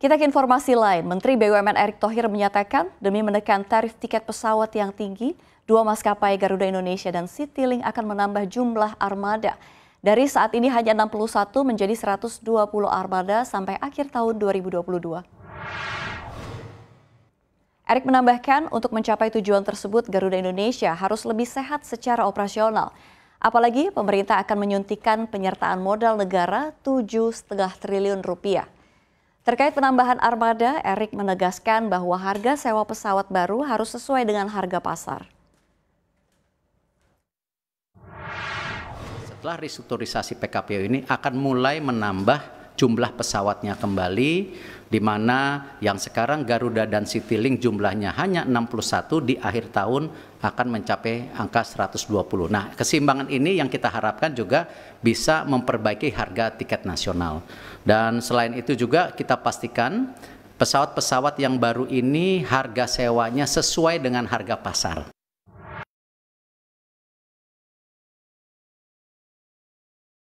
Kita ke informasi lain, Menteri BUMN Erick Thohir menyatakan demi menekan tarif tiket pesawat yang tinggi, dua maskapai Garuda Indonesia dan Citylink akan menambah jumlah armada. Dari saat ini hanya 61 menjadi 120 armada sampai akhir tahun 2022. Erick menambahkan untuk mencapai tujuan tersebut Garuda Indonesia harus lebih sehat secara operasional. Apalagi pemerintah akan menyuntikan penyertaan modal negara 7,5 triliun rupiah. Terkait penambahan armada, Erik menegaskan bahwa harga sewa pesawat baru harus sesuai dengan harga pasar. Setelah restrukturisasi PKPU ini akan mulai menambah jumlah pesawatnya kembali di mana yang sekarang Garuda dan Citilink jumlahnya hanya 61 di akhir tahun akan mencapai angka 120. Nah, keseimbangan ini yang kita harapkan juga bisa memperbaiki harga tiket nasional. Dan selain itu juga kita pastikan pesawat-pesawat yang baru ini harga sewanya sesuai dengan harga pasar.